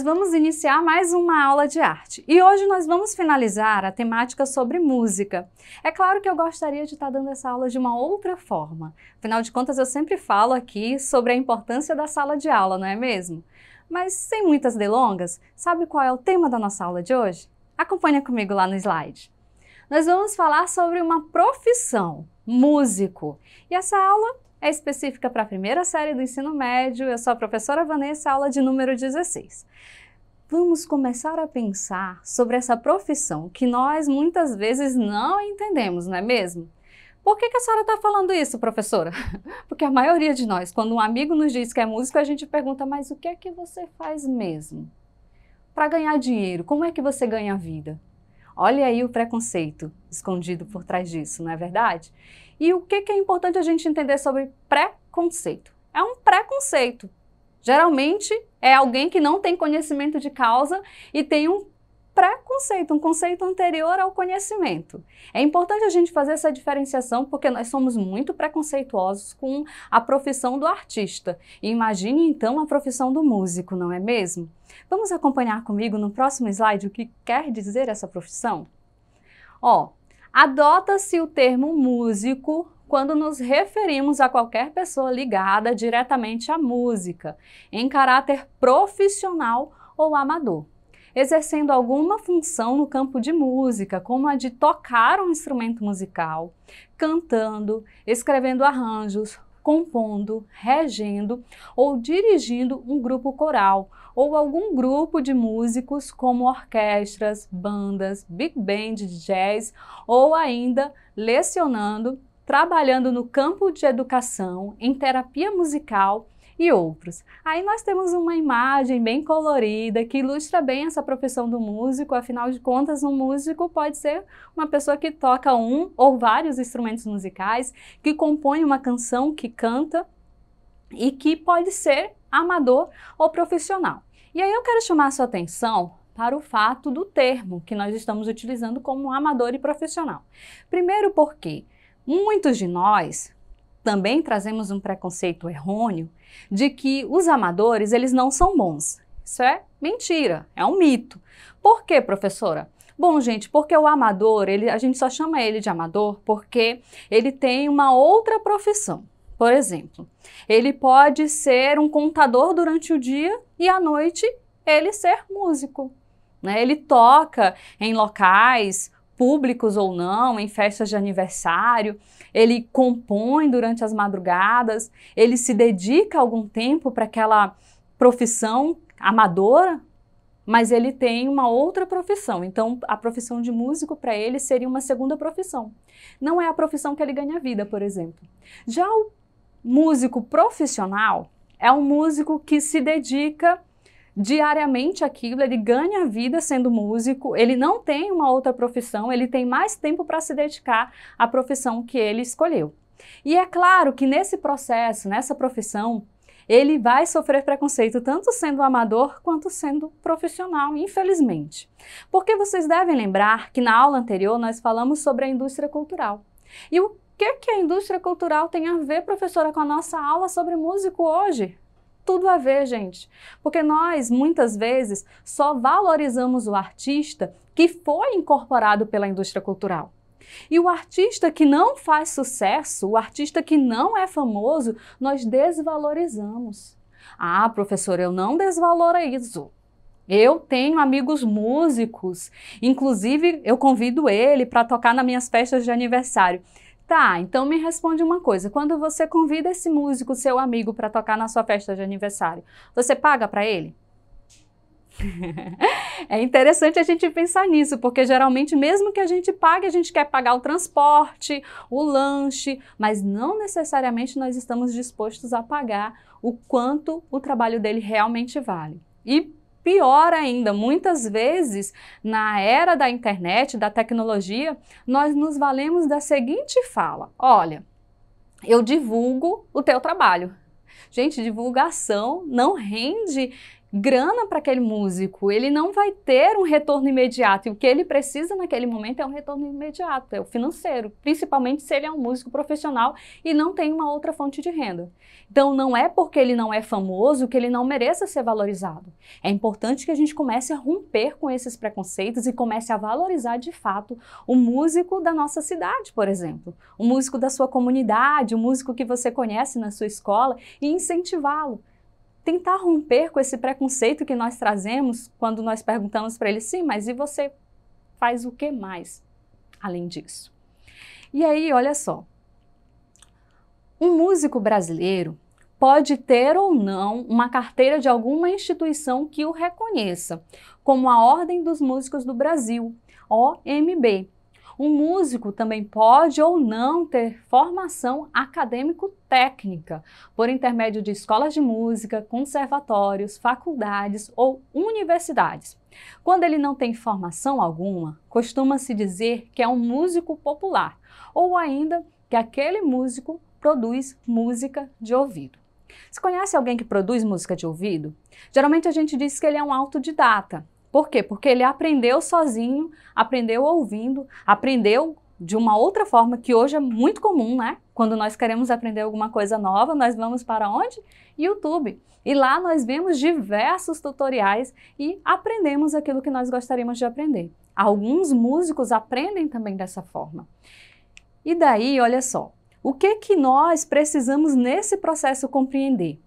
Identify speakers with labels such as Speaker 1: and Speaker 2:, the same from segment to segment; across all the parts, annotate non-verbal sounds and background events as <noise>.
Speaker 1: nós vamos iniciar mais uma aula de arte e hoje nós vamos finalizar a temática sobre música. É claro que eu gostaria de estar tá dando essa aula de uma outra forma, afinal de contas eu sempre falo aqui sobre a importância da sala de aula, não é mesmo? Mas sem muitas delongas, sabe qual é o tema da nossa aula de hoje? Acompanha comigo lá no slide. Nós vamos falar sobre uma profissão, músico, e essa aula é específica para a primeira série do ensino médio. Eu sou a professora Vanessa, aula de número 16. Vamos começar a pensar sobre essa profissão que nós muitas vezes não entendemos, não é mesmo? Por que, que a senhora está falando isso, professora? <laughs> Porque a maioria de nós, quando um amigo nos diz que é músico, a gente pergunta, mas o que é que você faz mesmo? Para ganhar dinheiro, como é que você ganha vida? Olha aí o preconceito escondido por trás disso, não é verdade? E o que, é importante a gente entender sobre preconceito? É um preconceito. Geralmente é alguém que não tem conhecimento de causa e tem um preconceito, um conceito anterior ao conhecimento. É importante a gente fazer essa diferenciação porque nós somos muito preconceituosos com a profissão do artista. imagine então a profissão do músico, não é mesmo? Vamos acompanhar comigo no próximo slide o que quer dizer essa profissão? Ó, Adota-se o termo músico quando nos referimos a qualquer pessoa ligada diretamente à música, em caráter profissional ou amador, exercendo alguma função no campo de música, como a de tocar um instrumento musical, cantando, escrevendo arranjos, compondo, regendo ou dirigindo um grupo coral ou algum grupo de músicos como orquestras, bandas, big band de jazz ou ainda lecionando, trabalhando no campo de educação, em terapia musical e outros. Aí nós temos uma imagem bem colorida que ilustra bem essa profissão do músico, afinal de contas, um músico pode ser uma pessoa que toca um ou vários instrumentos musicais, que compõe uma canção, que canta e que pode ser amador ou profissional. E aí eu quero chamar a sua atenção para o fato do termo que nós estamos utilizando como amador e profissional. Primeiro porque muitos de nós também trazemos um preconceito errôneo de que os amadores eles não são bons. Isso é mentira, é um mito. Por quê, professora? Bom, gente, porque o amador, ele, a gente só chama ele de amador porque ele tem uma outra profissão. Por exemplo, ele pode ser um contador durante o dia e à noite ele ser músico. Né? Ele toca em locais públicos ou não, em festas de aniversário, ele compõe durante as madrugadas, ele se dedica algum tempo para aquela profissão amadora, mas ele tem uma outra profissão. Então, a profissão de músico para ele seria uma segunda profissão. Não é a profissão que ele ganha vida, por exemplo. Já o músico profissional é um músico que se dedica diariamente aquilo, ele ganha a vida sendo músico, ele não tem uma outra profissão, ele tem mais tempo para se dedicar à profissão que ele escolheu. E é claro que nesse processo, nessa profissão, ele vai sofrer preconceito tanto sendo amador quanto sendo profissional, infelizmente. Porque vocês devem lembrar que na aula anterior nós falamos sobre a indústria cultural. E o que, que a indústria cultural tem a ver, professora, com a nossa aula sobre músico hoje? tudo a ver, gente. Porque nós, muitas vezes, só valorizamos o artista que foi incorporado pela indústria cultural. E o artista que não faz sucesso, o artista que não é famoso, nós desvalorizamos. Ah, professor, eu não desvalorizo. Eu tenho amigos músicos, inclusive eu convido ele para tocar nas minhas festas de aniversário. Tá, então me responde uma coisa. Quando você convida esse músico, seu amigo, para tocar na sua festa de aniversário, você paga para ele? <laughs> é interessante a gente pensar nisso, porque geralmente, mesmo que a gente pague, a gente quer pagar o transporte, o lanche, mas não necessariamente nós estamos dispostos a pagar o quanto o trabalho dele realmente vale. E Pior ainda, muitas vezes, na era da internet, da tecnologia, nós nos valemos da seguinte fala: olha, eu divulgo o teu trabalho. Gente, divulgação não rende grana para aquele músico, ele não vai ter um retorno imediato. E o que ele precisa naquele momento é um retorno imediato, é o financeiro, principalmente se ele é um músico profissional e não tem uma outra fonte de renda. Então, não é porque ele não é famoso que ele não mereça ser valorizado. É importante que a gente comece a romper com esses preconceitos e comece a valorizar de fato o músico da nossa cidade, por exemplo, o músico da sua comunidade, o músico que você conhece na sua escola e incentivá-lo tentar romper com esse preconceito que nós trazemos quando nós perguntamos para ele, sim, mas e você faz o que mais além disso? E aí, olha só. Um músico brasileiro pode ter ou não uma carteira de alguma instituição que o reconheça, como a Ordem dos Músicos do Brasil, OMB, um músico também pode ou não ter formação acadêmico-técnica, por intermédio de escolas de música, conservatórios, faculdades ou universidades. Quando ele não tem formação alguma, costuma-se dizer que é um músico popular, ou ainda que aquele músico produz música de ouvido. Se conhece alguém que produz música de ouvido? Geralmente a gente diz que ele é um autodidata, por quê? Porque ele aprendeu sozinho, aprendeu ouvindo, aprendeu de uma outra forma que hoje é muito comum, né? Quando nós queremos aprender alguma coisa nova, nós vamos para onde? YouTube. E lá nós vemos diversos tutoriais e aprendemos aquilo que nós gostaríamos de aprender. Alguns músicos aprendem também dessa forma. E daí, olha só, o que que nós precisamos nesse processo compreender?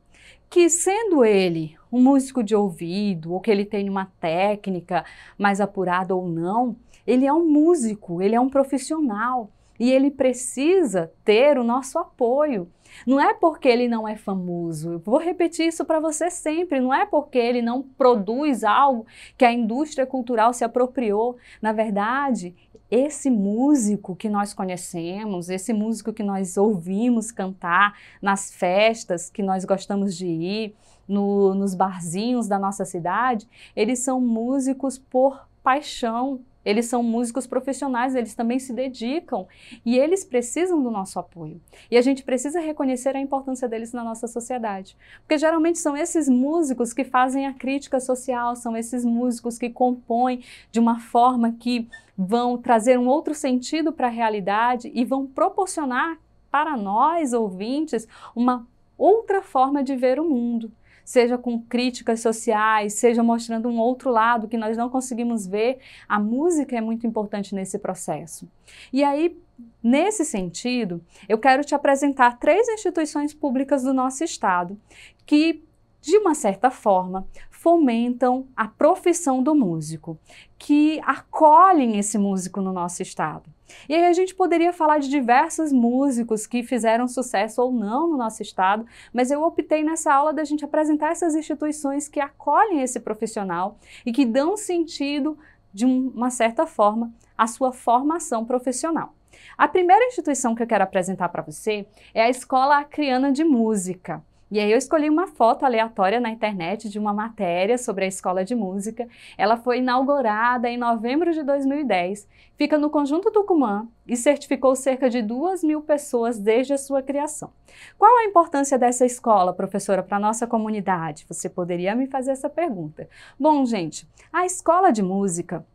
Speaker 1: que sendo ele um músico de ouvido, ou que ele tem uma técnica mais apurada ou não, ele é um músico, ele é um profissional e ele precisa ter o nosso apoio. Não é porque ele não é famoso, eu vou repetir isso para você sempre, não é porque ele não produz algo que a indústria cultural se apropriou. Na verdade, esse músico que nós conhecemos, esse músico que nós ouvimos cantar nas festas que nós gostamos de ir, no, nos barzinhos da nossa cidade, eles são músicos por paixão. Eles são músicos profissionais, eles também se dedicam e eles precisam do nosso apoio. E a gente precisa reconhecer a importância deles na nossa sociedade. Porque geralmente são esses músicos que fazem a crítica social, são esses músicos que compõem de uma forma que vão trazer um outro sentido para a realidade e vão proporcionar para nós ouvintes uma outra forma de ver o mundo, seja com críticas sociais, seja mostrando um outro lado que nós não conseguimos ver. A música é muito importante nesse processo. E aí, nesse sentido, eu quero te apresentar três instituições públicas do nosso estado que de uma certa forma, fomentam a profissão do músico, que acolhem esse músico no nosso estado. E aí a gente poderia falar de diversos músicos que fizeram sucesso ou não no nosso estado, mas eu optei nessa aula da gente apresentar essas instituições que acolhem esse profissional e que dão sentido, de uma certa forma, à sua formação profissional. A primeira instituição que eu quero apresentar para você é a Escola Acriana de Música. E aí eu escolhi uma foto aleatória na internet de uma matéria sobre a escola de música. Ela foi inaugurada em novembro de 2010, fica no Conjunto Tucumã e certificou cerca de 2 mil pessoas desde a sua criação. Qual a importância dessa escola, professora, para a nossa comunidade? Você poderia me fazer essa pergunta. Bom, gente, a escola de música,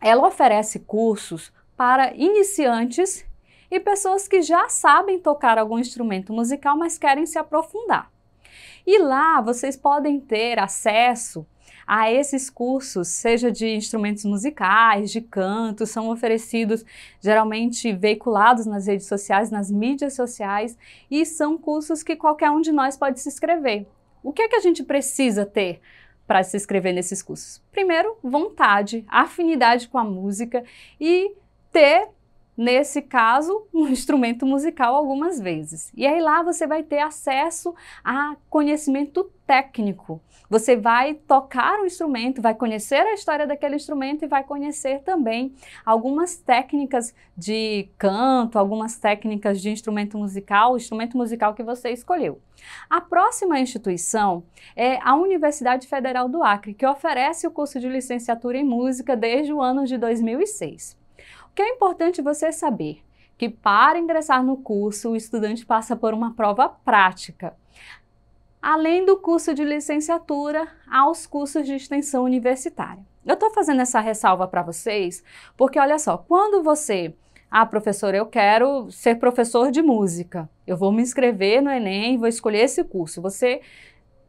Speaker 1: ela oferece cursos para iniciantes e pessoas que já sabem tocar algum instrumento musical, mas querem se aprofundar. E lá vocês podem ter acesso a esses cursos, seja de instrumentos musicais, de canto, são oferecidos geralmente veiculados nas redes sociais, nas mídias sociais, e são cursos que qualquer um de nós pode se inscrever. O que é que a gente precisa ter para se inscrever nesses cursos? Primeiro, vontade, afinidade com a música e ter nesse caso, <laughs> um instrumento musical algumas vezes. E aí lá você vai ter acesso a conhecimento técnico. Você vai tocar o instrumento, vai conhecer a história daquele instrumento e vai conhecer também algumas técnicas de canto, algumas técnicas de instrumento musical, o instrumento musical que você escolheu. A próxima instituição é a Universidade Federal do Acre, que oferece o curso de licenciatura em música desde o ano de 2006 que é importante você saber que para ingressar no curso, o estudante passa por uma prova prática. Além do curso de licenciatura, há os cursos de extensão universitária. Eu estou fazendo essa ressalva para vocês porque, olha só, quando você ah, professor, eu quero ser professor de música. Eu vou me inscrever no Enem, vou escolher esse curso. Você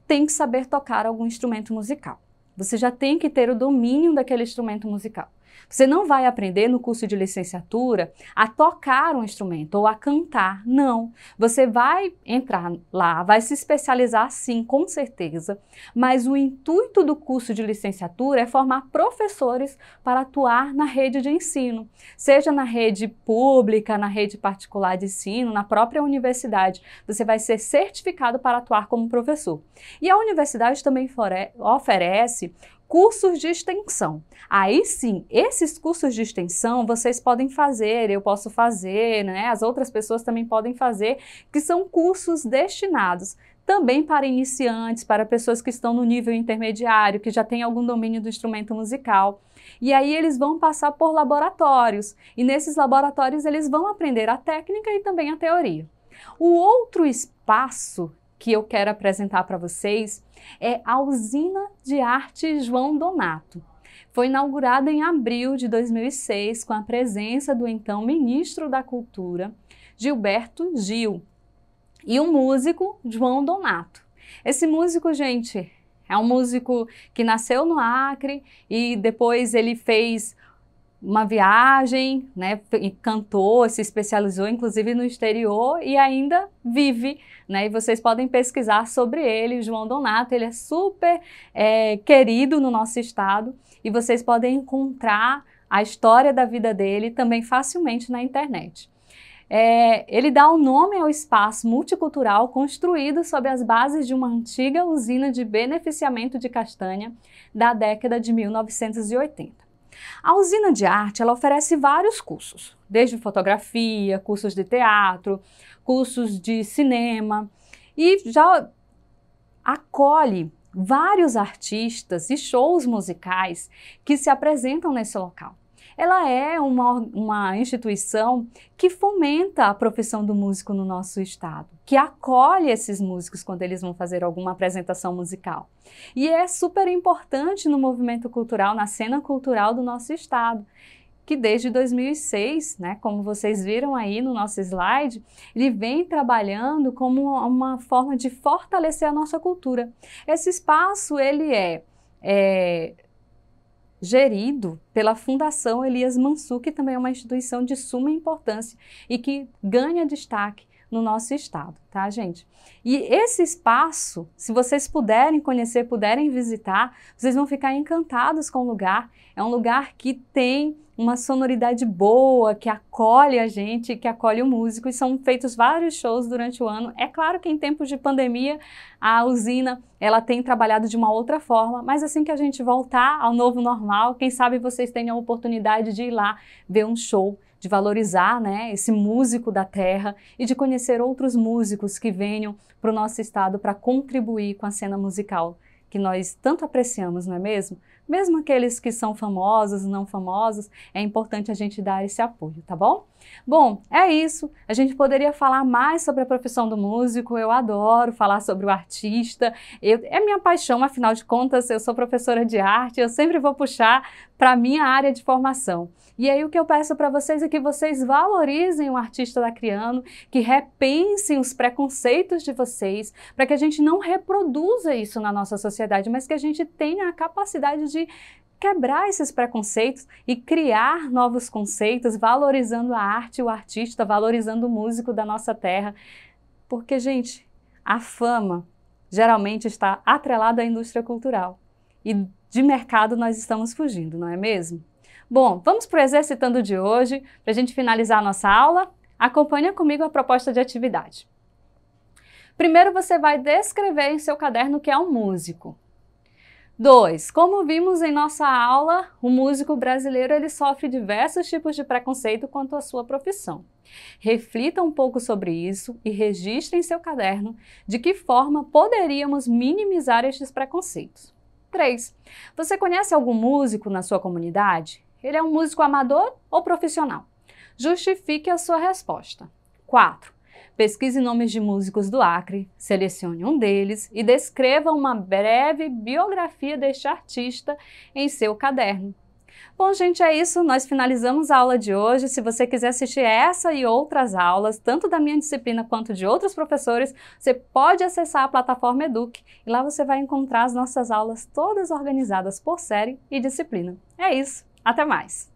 Speaker 1: tem que saber tocar algum instrumento musical. Você já tem que ter o domínio daquele instrumento musical. Você não vai aprender no curso de licenciatura a tocar um instrumento ou a cantar, não. Você vai entrar lá, vai se especializar sim, com certeza, mas o intuito do curso de licenciatura é formar professores para atuar na rede de ensino, seja na rede pública, na rede particular de ensino, na própria universidade. Você vai ser certificado para atuar como professor. E a universidade também oferece cursos de extensão. Aí sim, esses cursos de extensão vocês podem fazer, eu posso fazer, né? As outras pessoas também podem fazer, que são cursos destinados também para iniciantes, para pessoas que estão no nível intermediário, que já têm algum domínio do instrumento musical. E aí eles vão passar por laboratórios, e nesses laboratórios eles vão aprender a técnica e também a teoria. O outro espaço que eu quero apresentar para vocês é a Usina de Arte João Donato. Foi inaugurada em abril de 2006 com a presença do então ministro da Cultura, Gilberto Gil, e o músico João Donato. Esse músico, gente, é um músico que nasceu no Acre e depois ele fez uma viagem, né, cantou, se especializou inclusive no exterior e ainda vive, né, e vocês podem pesquisar sobre ele, João Donato, ele é super é, querido no nosso estado e vocês podem encontrar a história da vida dele também facilmente na internet. É, ele dá o um nome ao espaço multicultural construído sob as bases de uma antiga usina de beneficiamento de castanha da década de 1980. A usina de arte ela oferece vários cursos, desde fotografia, cursos de teatro, cursos de cinema e já acolhe vários artistas e shows musicais que se apresentam nesse local ela é uma, uma instituição que fomenta a profissão do músico no nosso estado, que acolhe esses músicos quando eles vão fazer alguma apresentação musical. E é super importante no movimento cultural, na cena cultural do nosso estado que desde 2006, né, como vocês viram aí no nosso slide, ele vem trabalhando como uma forma de fortalecer a nossa cultura. Esse espaço ele é, é gerido pela Fundação Elias Mansu, que também é uma instituição de suma importância e que ganha destaque no nosso estado, tá, gente? E esse espaço, se vocês puderem conhecer, puderem visitar, vocês vão ficar encantados com o lugar. É um lugar que tem uma sonoridade boa que acolhe a gente, que acolhe o músico. E são feitos vários shows durante o ano. É claro que em tempos de pandemia a usina ela tem trabalhado de uma outra forma, mas assim que a gente voltar ao novo normal, quem sabe vocês tenham a oportunidade de ir lá ver um show de valorizar né, esse músico da terra e de conhecer outros músicos que venham para o nosso estado para contribuir com a cena musical que nós tanto apreciamos, não é mesmo? mesmo aqueles que são famosos, não famosos, é importante a gente dar esse apoio, tá bom? Bom, é isso. A gente poderia falar mais sobre a profissão do músico, eu adoro falar sobre o artista, eu, é minha paixão, afinal de contas, eu sou professora de arte, eu sempre vou puxar para a minha área de formação. E aí o que eu peço para vocês é que vocês valorizem o artista lacriano, que repensem os preconceitos de vocês, para que a gente não reproduza isso na nossa sociedade, mas que a gente tenha a capacidade de quebrar esses preconceitos e criar novos conceitos, valorizando a arte, o artista, valorizando o músico da nossa terra. Porque, gente, a fama geralmente está atrelada à indústria cultural. E de mercado nós estamos fugindo, não é mesmo? Bom, vamos para o Exercitando de hoje. Para a gente finalizar a nossa aula, acompanha comigo a proposta de atividade. Primeiro, você vai descrever em seu caderno o que é um músico. 2. Como vimos em nossa aula, o músico brasileiro ele sofre diversos tipos de preconceito quanto à sua profissão. Reflita um pouco sobre isso e registre em seu caderno de que forma poderíamos minimizar estes preconceitos. 3. Você conhece algum músico na sua comunidade? Ele é um músico amador ou profissional? Justifique a sua resposta. 4. Pesquise nomes de músicos do Acre, selecione um deles e descreva uma breve biografia deste artista em seu caderno. Bom, gente, é isso. Nós finalizamos a aula de hoje. Se você quiser assistir essa e outras aulas, tanto da minha disciplina quanto de outros professores, você pode acessar a plataforma Eduque e lá você vai encontrar as nossas aulas todas organizadas por série e disciplina. É isso. Até mais!